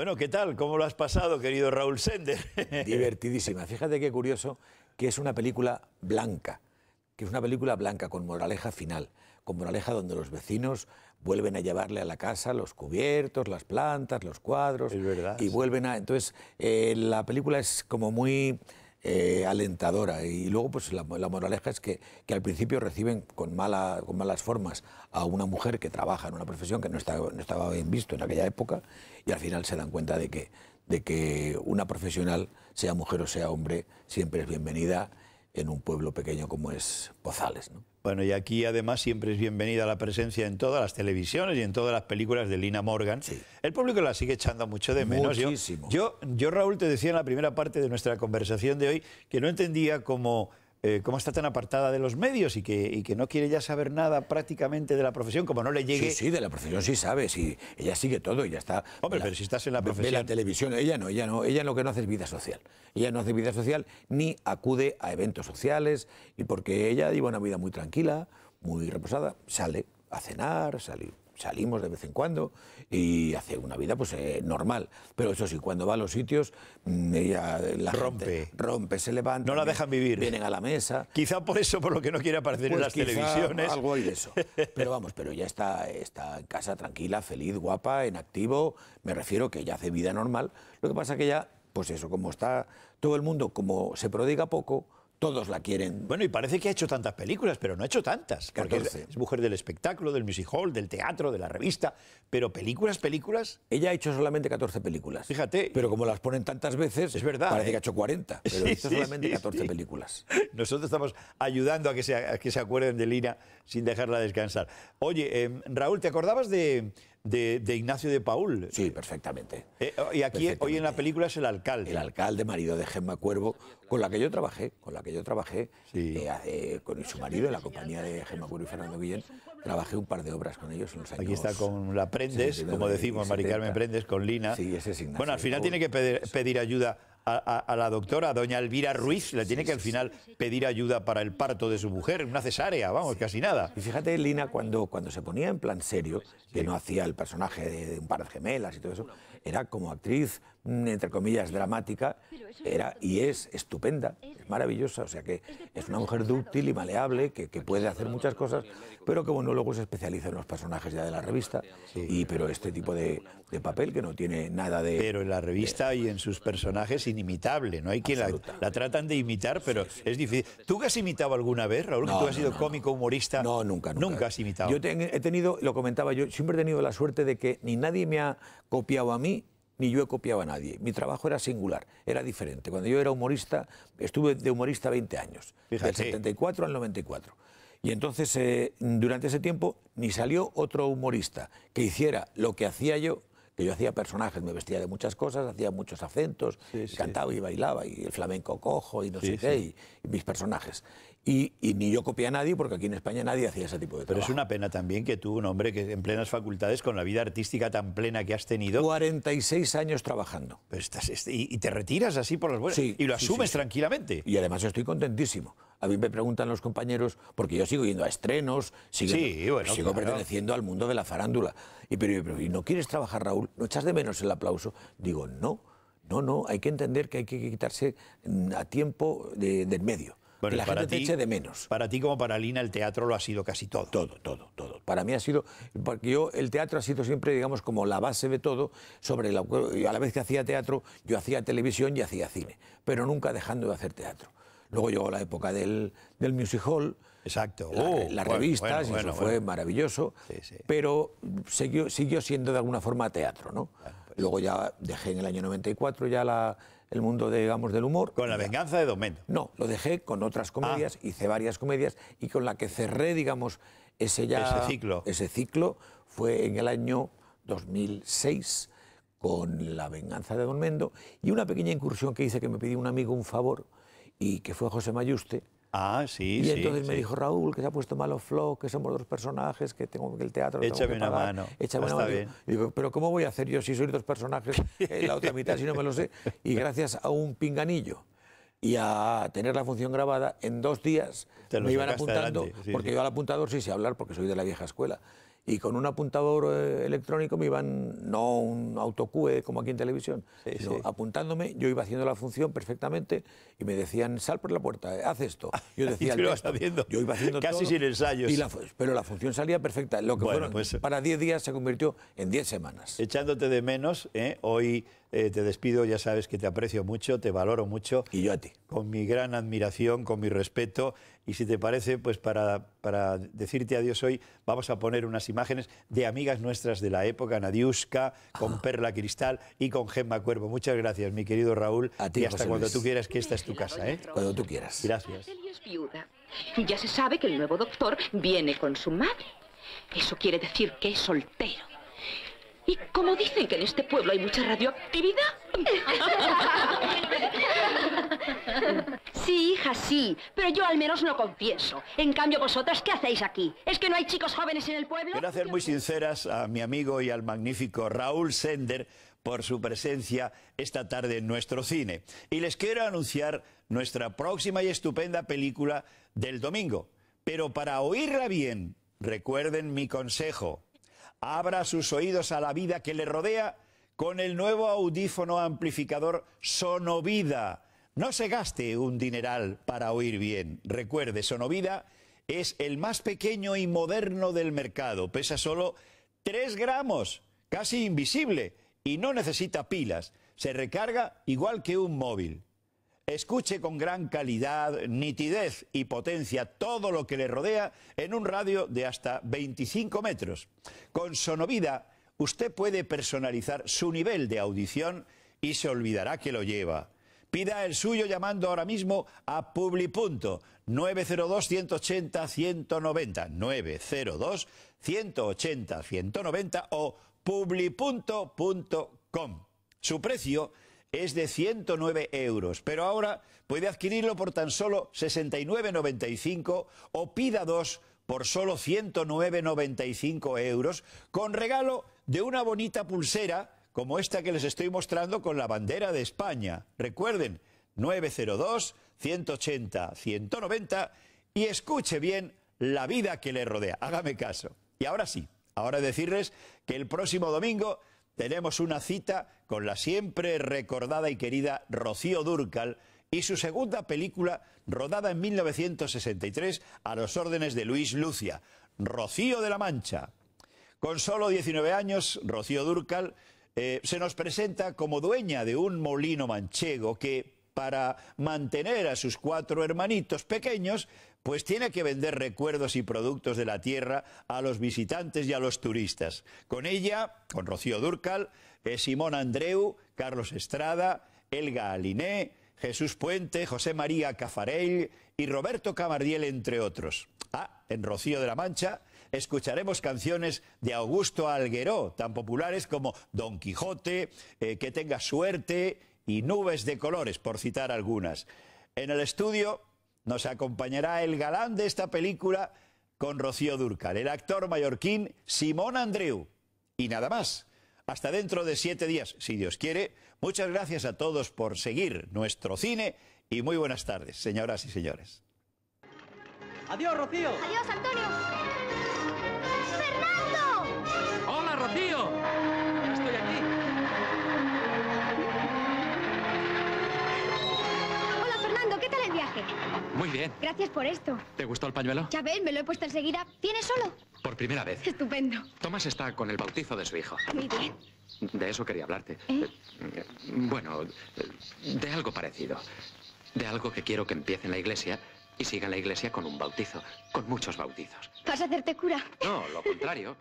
Bueno, ¿qué tal? ¿Cómo lo has pasado, querido Raúl Sender? Divertidísima. Fíjate qué curioso que es una película blanca, que es una película blanca con moraleja final, con moraleja donde los vecinos vuelven a llevarle a la casa los cubiertos, las plantas, los cuadros. Es verdad. Y vuelven a... Entonces, eh, la película es como muy eh, alentadora. Y luego, pues la, moraleja es que, al principio reciben con, con malas formas a una mujer que trabaja en una profesión que no, estaba bien visto en aquella época y al final se dan cuenta de que, de que una profesional, sea mujer o sea hombre, siempre es bienvenida en un pueblo pequeño como es Pozales. ¿no? Bueno, y aquí además siempre es bienvenida la presencia en todas las televisiones y en todas las películas de Lina Morgan. El público la sigue echando mucho de menos. Muchísimo. Yo, yo, yo, Raúl, te decía en la primera parte de nuestra conversación de hoy que no entendía cómo eh, cómo está tan apartada de los medios y que, que, no quiere ya saber nada prácticamente de la profesión, como no le llegue... Sí, sí, de la profesión sí sabe, sí, ella sigue todo, y ya está... Hombre, pero si estás en la profesión... De la televisión, ella no, ella no, ella lo que no hace es vida social, ella no hace vida social ni acude a eventos sociales, y porque ella lleva una vida muy tranquila, muy reposada, sale, a cenar, salimos de vez en cuando y hace una vida pues eh, normal. Pero eso sí, cuando va a los sitios, mm, ella la rompe. rompe, se levanta. No la dejan vivir. Vienen a la mesa. Quizá por eso, por lo que no quiere aparecer en pues las televisiones. Algo hay de eso. Pero vamos, pero ya está, está en casa tranquila, feliz, guapa, en activo. Me refiero que ella hace vida normal. Lo que pasa que ya, pues eso, como está todo el mundo, como se prodiga poco, todos la quieren. Bueno, y parece que ha hecho tantas películas, pero no ha hecho tantas. Porque Es mujer del espectáculo, del music hall, del teatro, de la revista, pero películas, películas. Ella ha hecho solamente 14 películas. Fíjate. Pero como las ponen tantas veces, es verdad. Parece que ¿eh? ha hecho 40, pero ha hecho solamente 14 películas. Nosotros estamos ayudando a que, se, que se acuerden de Lina sin dejarla descansar. Oye, em, Raúl, ¿te acordabas de de, Ignacio de Paul. Sí, perfectamente. Eh, y aquí hoy en la película es el alcalde. El alcalde, marido de Gemma Cuervo, con la que yo trabajé, con la que yo trabajé, eh, con su marido, en la compañía de Gemma Cuervo y Fernando Guillén, trabajé un par de obras con ellos en los años... Aquí está con la Prendes, como decimos, Maricarmen Prendes, con Lina. Sí, ese es Bueno, al final tiene que pedir ayuda a, la doctora, doña Elvira Ruiz, le tiene que al final pedir ayuda para el parto de su mujer, una cesárea, vamos, casi nada. Y fíjate, Lina, cuando, cuando se ponía en plan serio, que no hacía el personaje de un par de gemelas y todo eso, era como actriz entre comillas, dramática, era y es estupenda, es maravillosa, o sea que es una mujer dúctil y maleable, que, puede hacer muchas cosas, pero que bueno, luego se especializa en los personajes ya de la revista, y, pero este tipo de, papel que no tiene nada de... Pero en la revista y en sus personajes inimitable, no hay quien la, tratan de imitar, pero es difícil. ¿Tú que has imitado alguna vez, Raúl? No, ¿Tú has sido cómico, humorista? No, nunca, nunca. has imitado. Yo he tenido, lo comentaba yo, siempre he tenido la suerte de que ni nadie me ha copiado a mí, ni yo he copiado a nadie. Mi trabajo era singular, era diferente. Cuando yo era humorista, estuve de humorista 20 años, del 74 al 94. Y entonces, eh, durante ese tiempo, ni salió otro humorista que hiciera lo que hacía yo, que yo hacía personajes, me vestía de muchas cosas, hacía muchos acentos, cantaba y bailaba, y el flamenco cojo, y no sé qué, y mis personajes. Y, ni yo copié a nadie porque aquí en España nadie hacía ese tipo de trabajo. Pero es una pena también que tú, un hombre que en plenas facultades, con la vida artística tan plena que has tenido... 46 años trabajando. Pues y, te retiras así por las buenas y lo asumes tranquilamente. Y además estoy contentísimo. A mí me preguntan los compañeros, porque yo sigo yendo a estrenos, sigo, perteneciendo al mundo de la farándula. Y pero, ¿y no quieres trabajar, Raúl? ¿No echas de menos el aplauso? Digo, no, no, no, hay que entender que hay que quitarse mm, a tiempo del medio la gente te eche de menos. Para ti como para Lina el teatro lo ha sido casi todo. Todo, todo, todo. Para mí ha sido, porque yo el teatro ha sido siempre, digamos, como la base de todo, sobre la, a la vez que hacía teatro, yo hacía televisión y hacía cine, pero nunca dejando de hacer teatro. Luego llegó la época del, del music hall. Exacto. Oh, las revistas, y eso fue maravilloso. Pero siguió, siguió, siendo de alguna forma teatro, ¿no? Pues. Luego ya dejé en el año 94 ya la, el mundo, digamos, del humor. Con la venganza de Don Mendo. No, lo dejé con otras ah. comedias, hice varias comedias y con la que cerré, digamos, ese ya... Ese ciclo. Ese ciclo fue en el año 2006 con La venganza de Don Mendo y una pequeña incursión que hice que me pidió un amigo un favor y que fue José Mayuste, Ah, sí, y sí. Y entonces me dijo Raúl que se ha puesto malo flow, que somos dos personajes, que tengo que el teatro. Échame una mano. Échame digo, pero ¿cómo voy a hacer yo si soy dos personajes, en eh, la otra mitad si no me lo sé? Y gracias a un pinganillo y a tener la función grabada en dos días me iban apuntando, porque yo al apuntador sí sé hablar, porque soy de la vieja escuela y con un apuntador eh, electrónico me iban, no un autocue eh, como aquí en televisión, sino apuntándome, yo iba haciendo la función perfectamente y me decían, sal por la puerta, eh, haz esto. Yo decía, lo haciendo? yo iba haciendo casi sin ensayos. pero la función salía perfecta. Lo que bueno, fueron, pues, para 10 días se convirtió en 10 semanas. Echándote de menos, hoy te despido, ya sabes que te aprecio mucho, te valoro mucho. Y yo a ti. Con mi gran admiración, con mi respeto y si te parece, pues para, decirte adiós hoy, vamos a poner unas imágenes de amigas nuestras de la época, Nadiuska, con ah. Perla Cristal y con Gemma Cuervo. Muchas gracias, mi querido Raúl. A ti, y hasta cuando tú quieras, que esta es tu casa. ¿eh? Cuando tú quieras. Gracias. Ya se sabe que el nuevo doctor viene con su madre. Eso quiere decir que es soltero. Y como dicen que en este pueblo hay mucha radioactividad. Sí, hija, sí. Pero yo al menos no confieso. En cambio, vosotras, ¿qué hacéis aquí? ¿Es que no hay chicos jóvenes en el pueblo? Quiero hacer muy sinceras a mi amigo y al magnífico Raúl Sender por su presencia esta tarde en nuestro cine. Y les quiero anunciar nuestra próxima y estupenda película del domingo. Pero para oírla bien, recuerden mi consejo. Abra sus oídos a la vida que le rodea con el nuevo audífono amplificador Sonovida no se gaste un dineral para oír bien. Recuerde, Sonovida es el más pequeño y moderno del mercado. Pesa solo 3 gramos, casi invisible, y no necesita pilas. Se recarga igual que un móvil. Escuche con gran calidad, nitidez y potencia todo lo que le rodea en un radio de hasta 25 metros. Con Sonovida usted puede personalizar su nivel de audición y se olvidará que lo lleva. Pida el suyo llamando ahora mismo a Publipunto 902 180 190 902 180 190 o publipunto.com. Su precio es de 109 euros, pero ahora puede adquirirlo por tan solo 69,95 o pida dos por solo 109,95 euros con regalo de una bonita pulsera como esta que les estoy mostrando con la bandera de España. Recuerden, 902 180 190 y escuche bien la vida que le rodea. Hágame caso. Y ahora sí, ahora decirles que el próximo domingo tenemos una cita con la siempre recordada y querida Rocío Durcal y su segunda película rodada en 1963 a los órdenes de Luis Lucia, Rocío de la Mancha. Con solo 19 años, Rocío Durcal eh, se nos presenta como dueña de un molino manchego que para mantener a sus cuatro hermanitos pequeños, pues tiene que vender recuerdos y productos de la tierra a los visitantes y a los turistas. Con ella, con Rocío Durcal, eh, Simón Andreu, Carlos Estrada, Elga Aliné, Jesús Puente, José María Cafarell y Roberto Camardiel, entre otros. Ah, en Rocío de la Mancha escucharemos canciones de Augusto Algueró, tan populares como Don Quijote, eh, Que tenga suerte y Nubes de colores, por citar algunas. En el estudio nos acompañará el galán de esta película con Rocío Durcal, el actor mallorquín Simón Andreu. Y nada más. Hasta dentro de siete días, si Dios quiere. Muchas gracias a todos por seguir nuestro cine y muy buenas tardes, señoras y señores. Adiós, Rocío. Adiós, Antonio. ¡Fernando! Hola, Rocío. estoy aquí. Hola, Fernando. ¿Qué tal el viaje? Muy bien. Gracias por esto. ¿Te gustó el pañuelo? Ya ves, me lo he puesto enseguida. ¿Tiene solo? Por primera vez. Estupendo. Tomás está con el bautizo de su hijo. Muy bien. De eso quería hablarte. ¿Eh? bueno, de algo parecido. De algo que quiero que empiece en la iglesia y siga la iglesia con un bautizo, con muchos bautizos. ¿Vas a hacerte cura? No, lo contrario.